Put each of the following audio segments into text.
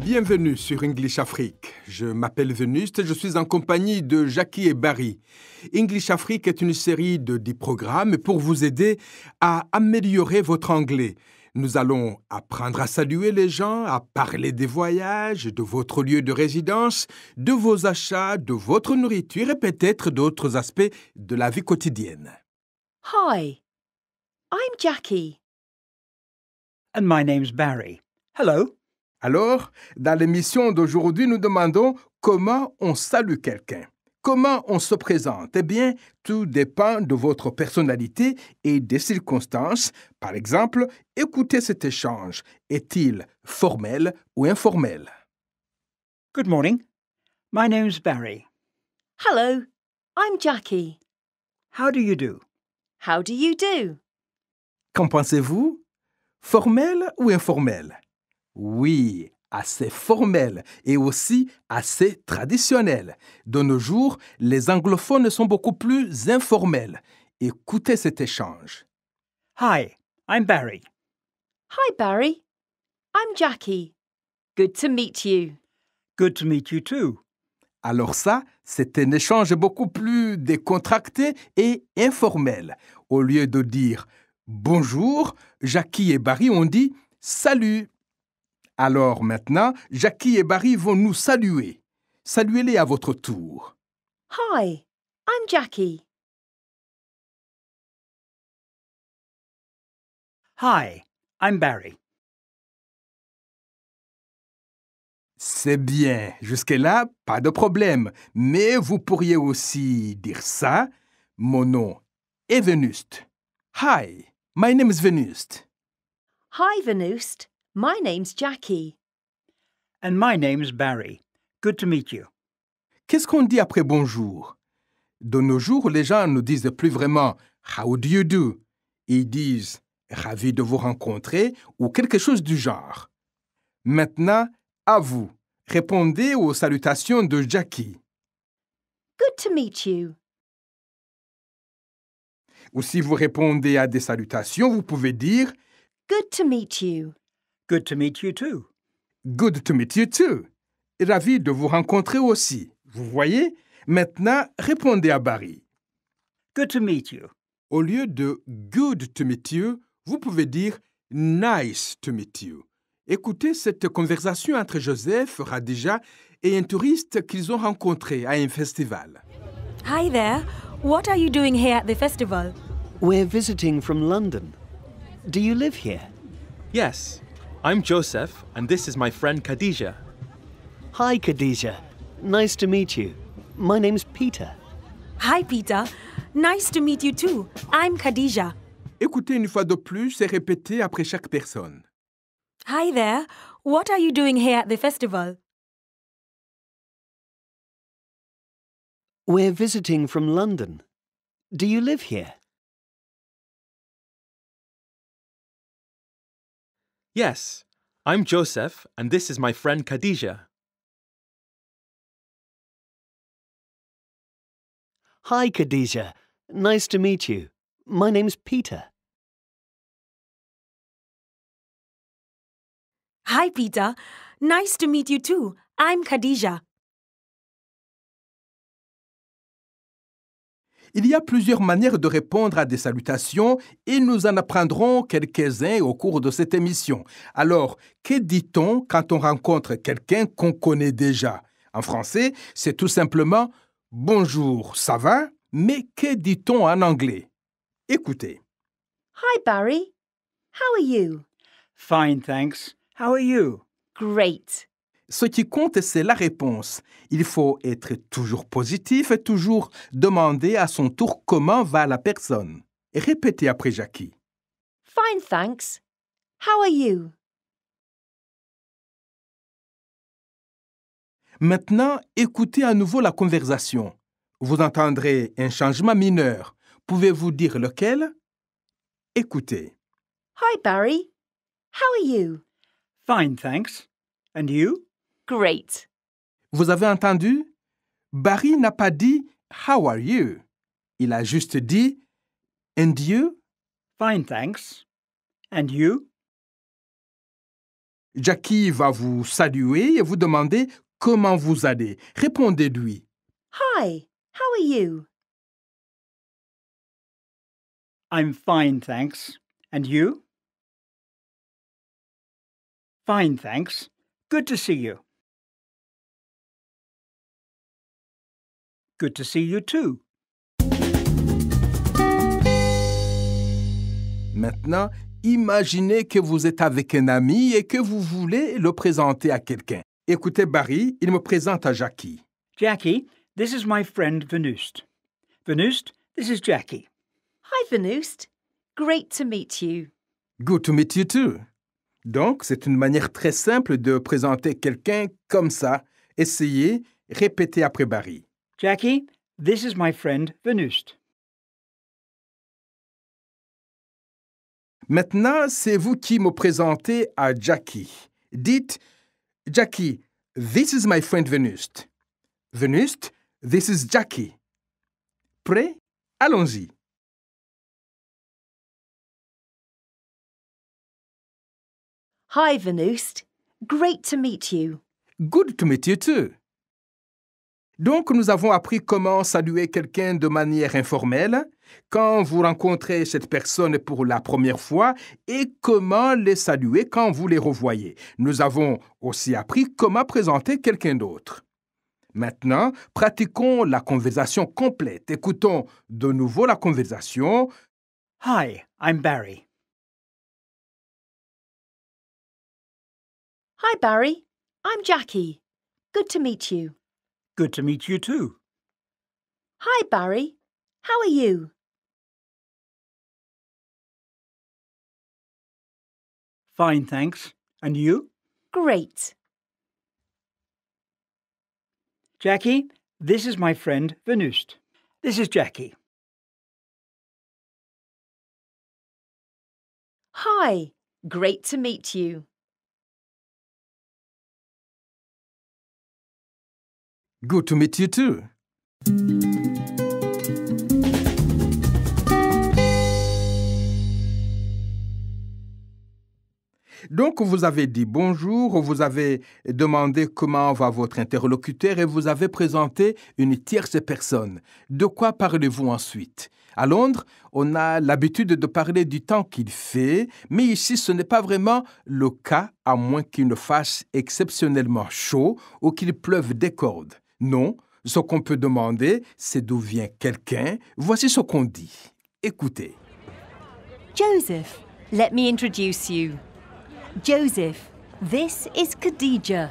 Bienvenue sur English Afrique. Je m'appelle Venuste et je suis en compagnie de Jackie et Barry. English Afrique est une série de 10 programmes pour vous aider à améliorer votre anglais nous allons apprendre à saluer les gens, à parler des voyages, de votre lieu de résidence, de vos achats, de votre nourriture et peut-être d'autres aspects de la vie quotidienne. Hi, I'm Jackie. And my name's Barry. Hello. Alors, dans l'émission d'aujourd'hui, nous demandons comment on salue quelqu'un. Comment on se présente Eh bien, tout dépend de votre personnalité et des circonstances. Par exemple, écoutez cet échange. Est-il formel ou informel Good morning. My name's Barry. Hello. I'm Jackie. How do you do? How do you do? Qu'en pensez-vous Formel ou informel Oui, assez formel et aussi assez traditionnel. De nos jours, les anglophones sont beaucoup plus informels. Écoutez cet échange. Hi, I'm Barry. Hi, Barry. I'm Jackie. Good to meet you. Good to meet you too. Alors ça, c'est un échange beaucoup plus décontracté et informel. Au lieu de dire bonjour, Jackie et Barry ont dit salut. Alors maintenant, Jackie et Barry vont nous saluer. Saluez-les à votre tour. Hi, I'm Jackie. Hi, I'm Barry. C'est bien. Jusque-là, pas de problème. Mais vous pourriez aussi dire ça. Mon nom est Venust. Hi, my name is Venust. Hi, Venust. My name's Jackie. And my name's Barry. Good to meet you. Qu'est-ce qu'on dit après bonjour De nos jours, les gens ne disent plus vraiment How do you do Ils disent Ravi de vous rencontrer ou quelque chose du genre. Maintenant, à vous. Répondez aux salutations de Jackie. Good to meet you. Ou si vous répondez à des salutations, vous pouvez dire Good to meet you. Good to meet you too. Good to meet you too. Ravi de vous rencontrer aussi. Vous voyez Maintenant, répondez à Barry. Good to meet you. Au lieu de good to meet you, vous pouvez dire nice to meet you. Écoutez cette conversation entre Joseph, Radija et un touriste qu'ils ont rencontré à un festival. Hi there. What are you doing here at the festival? We're visiting from London. Do you live here? Yes, I'm Joseph, and this is my friend Khadija. Hi, Khadija. Nice to meet you. My name's Peter. Hi, Peter. Nice to meet you too. I'm Khadija. Écoutez une fois de plus et répétez après chaque personne. Hi there. What are you doing here at the festival? We're visiting from London. Do you live here? Yes, I'm Joseph, and this is my friend Khadija. Hi, Khadija. Nice to meet you. My name's Peter. Hi, Peter. Nice to meet you too. I'm Kadija. Il y a plusieurs manières de répondre à des salutations et nous en apprendrons quelques-uns au cours de cette émission. Alors, que dit-on quand on rencontre quelqu'un qu'on connaît déjà En français, c'est tout simplement Bonjour, ça va Mais que dit-on en anglais Écoutez. Hi Barry. How are you? Fine, thanks. How are you? Great. Ce qui compte, c'est la réponse. Il faut être toujours positif et toujours demander à son tour comment va la personne. répétez après Jackie. Fine, thanks. How are you? Maintenant, écoutez à nouveau la conversation. Vous entendrez un changement mineur. Pouvez-vous dire lequel? Écoutez. Hi, Barry. How are you? Fine, thanks. And you? Great. Vous avez entendu? Barry n'a pas dit How are you? Il a juste dit And you? Fine, thanks. And you? Jackie va vous saluer et vous demander comment vous allez. Répondez-lui. Hi, how are you? I'm fine, thanks. And you? Fine, thanks. Good to see you. Good to see you too. Maintenant, imaginez que vous êtes avec un ami et que vous voulez le présenter à quelqu'un. Écoutez Barry, il me présente à Jackie. Jackie, this is my friend Venust. Venust, this is Jackie. Hi Venust. Great to meet you. Good to meet you too. Donc, c'est une manière très simple de présenter quelqu'un comme ça. Essayez, répétez après Barry. Jackie, this is my friend Venust. Maintenant, c'est vous qui me présentez à Jackie. Dites, Jackie, this is my friend Venust. Venust, this is Jackie. Prêt? Allons-y. Hi, Venust. Great to meet you. Good to meet you too. Donc nous avons appris comment saluer quelqu'un de manière informelle, quand vous rencontrez cette personne pour la première fois et comment les saluer quand vous les revoyez. Nous avons aussi appris comment présenter quelqu'un d'autre. Maintenant, pratiquons la conversation complète. Écoutons de nouveau la conversation. Hi, I'm Barry. Hi, Barry. I'm Jackie. Good to meet you. Good to meet you too. Hi, Barry. How are you? Fine, thanks. And you? Great. Jackie, this is my friend Venust. This is Jackie. Hi, great to meet you. Good to meet you too. Donc, vous avez dit bonjour, vous avez demandé comment va votre interlocuteur et vous avez présenté une tierce personne. De quoi parlez-vous ensuite À Londres, on a l'habitude de parler du temps qu'il fait, mais ici, ce n'est pas vraiment le cas, à moins qu'il ne fasse exceptionnellement chaud ou qu'il pleuve des cordes. Non, ce qu'on peut demander, c'est d'où vient quelqu'un. Voici ce qu'on dit. Écoutez. Joseph, let me introduce you. Joseph, this is Khadija.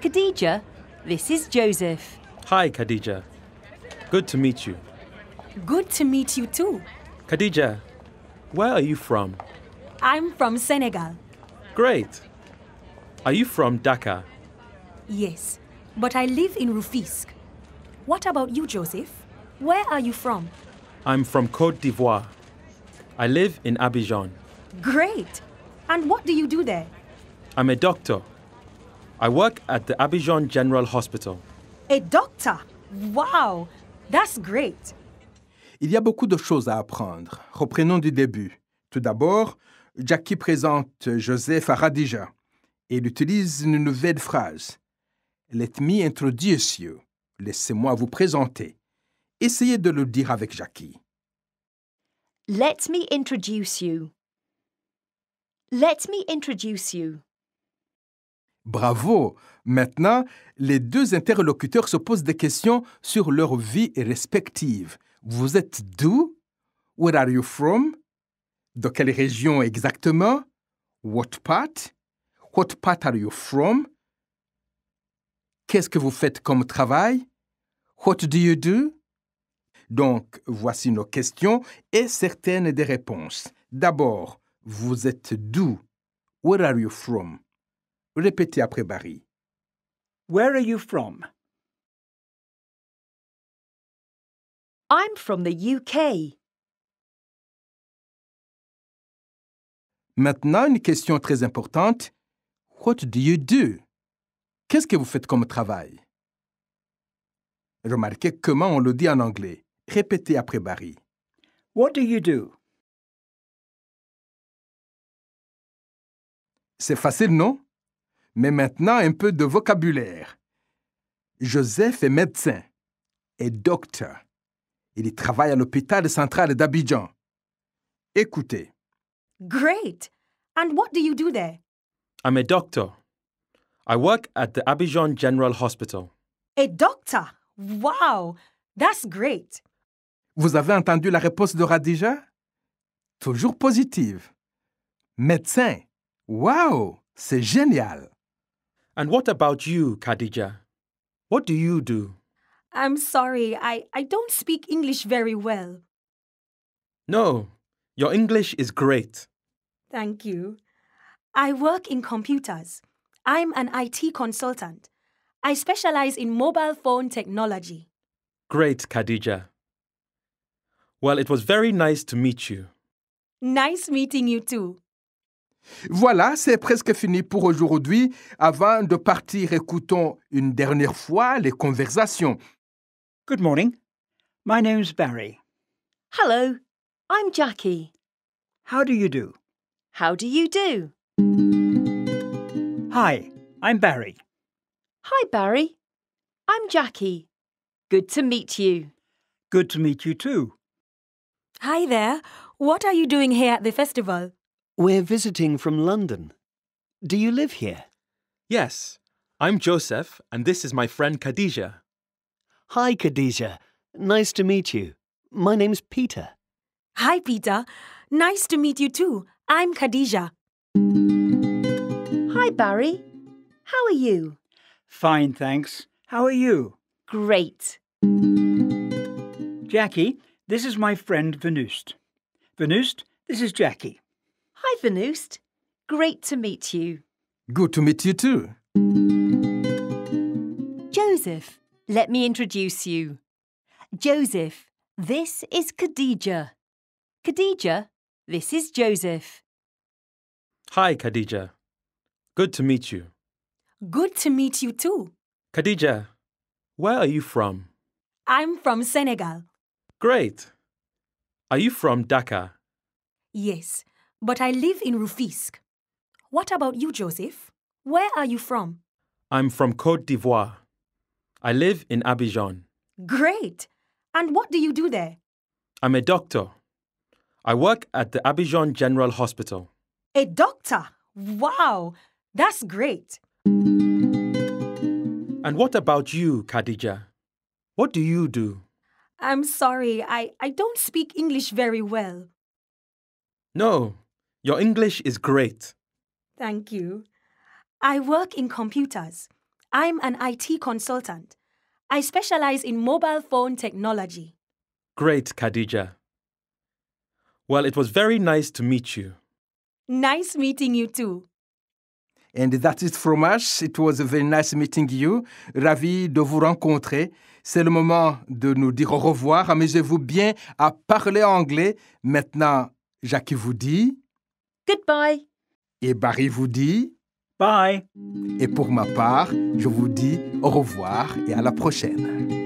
Khadija, this is Joseph. Hi, Khadija. Good to meet you. Good to meet you too. Khadija, where are you from? I'm from Senegal. Great. Are you from Dhaka? Yes but I live in Rufisque. What about you, Joseph? Where are you from? I'm from Cote d'Ivoire. I live in Abidjan. Great! And what do you do there? I'm a doctor. I work at the Abidjan General Hospital. A doctor? Wow! That's great! Il y a beaucoup de choses à apprendre. Reprenons du début. Tout d'abord, Jackie présente Joseph à Radija. et il utilise une nouvelle phrase. Let me introduce you. Laissez-moi vous présenter. Essayez de le dire avec Jackie. Let me introduce you. Let me introduce you. Bravo! Maintenant, les deux interlocuteurs se posent des questions sur leur vie respective. Vous êtes d'où? Where are you from? De quelle région exactement? What part? What part are you from? Qu'est-ce que vous faites comme travail? What do you do? Donc, voici nos questions et certaines des réponses. D'abord, vous êtes d'où? Where are you from? Répétez après Barry. Where are you from? I'm from the UK. Maintenant, une question très importante. What do you do? Qu'est-ce que vous faites comme travail Remarquez comment on le dit en anglais. Répétez après Barry. What do you do? C'est facile, non Mais maintenant, un peu de vocabulaire. Joseph est médecin et docteur. Il travaille à l'hôpital central d'Abidjan. Écoutez. Great! And what do you do there? I'm a doctor. I work at the Abidjan General Hospital. A doctor? Wow! That's great! Vous avez entendu la réponse de Radija? Toujours positive. Médecin. Wow! C'est génial! And what about you, Khadija? What do you do? I'm sorry, I, I don't speak English very well. No, your English is great. Thank you. I work in computers. I'm an IT consultant. I specialize in mobile phone technology. Great, Khadija. Well, it was very nice to meet you. Nice meeting you too. Voilà, c'est presque fini pour aujourd'hui. Avant de partir, écoutons une dernière fois les conversations. Good morning. My name's Barry. Hello. I'm Jackie. How do you do? How do you do? Hi, I'm Barry. Hi, Barry. I'm Jackie. Good to meet you. Good to meet you too. Hi there. What are you doing here at the festival? We're visiting from London. Do you live here? Yes. I'm Joseph, and this is my friend Khadija. Hi, Khadija. Nice to meet you. My name's Peter. Hi, Peter. Nice to meet you too. I'm Khadija. Hi, Barry. How are you? Fine, thanks. How are you? Great. Jackie, this is my friend Venust. Venust, this is Jackie. Hi, Venust. Great to meet you. Good to meet you too. Joseph, let me introduce you. Joseph, this is Khadija. Khadija, this is Joseph. Hi, Khadija. Good to meet you. Good to meet you too. Khadija, where are you from? I'm from Senegal. Great. Are you from Dhaka? Yes, but I live in Rufisk. What about you, Joseph? Where are you from? I'm from Cote d'Ivoire. I live in Abidjan. Great. And what do you do there? I'm a doctor. I work at the Abidjan General Hospital. A doctor? Wow! That's great. And what about you, Khadija? What do you do? I'm sorry, I, I don't speak English very well. No, your English is great. Thank you. I work in computers. I'm an IT consultant. I specialize in mobile phone technology. Great, Khadija. Well, it was very nice to meet you. Nice meeting you too. And that is from us. It was very nice meeting you. Ravi de vous rencontrer. C'est le moment de nous dire au revoir. Amusez-vous bien à parler anglais. Maintenant, Jackie vous dit Goodbye. Et Barry vous dit Bye. Et pour ma part, je vous dis au revoir et à la prochaine.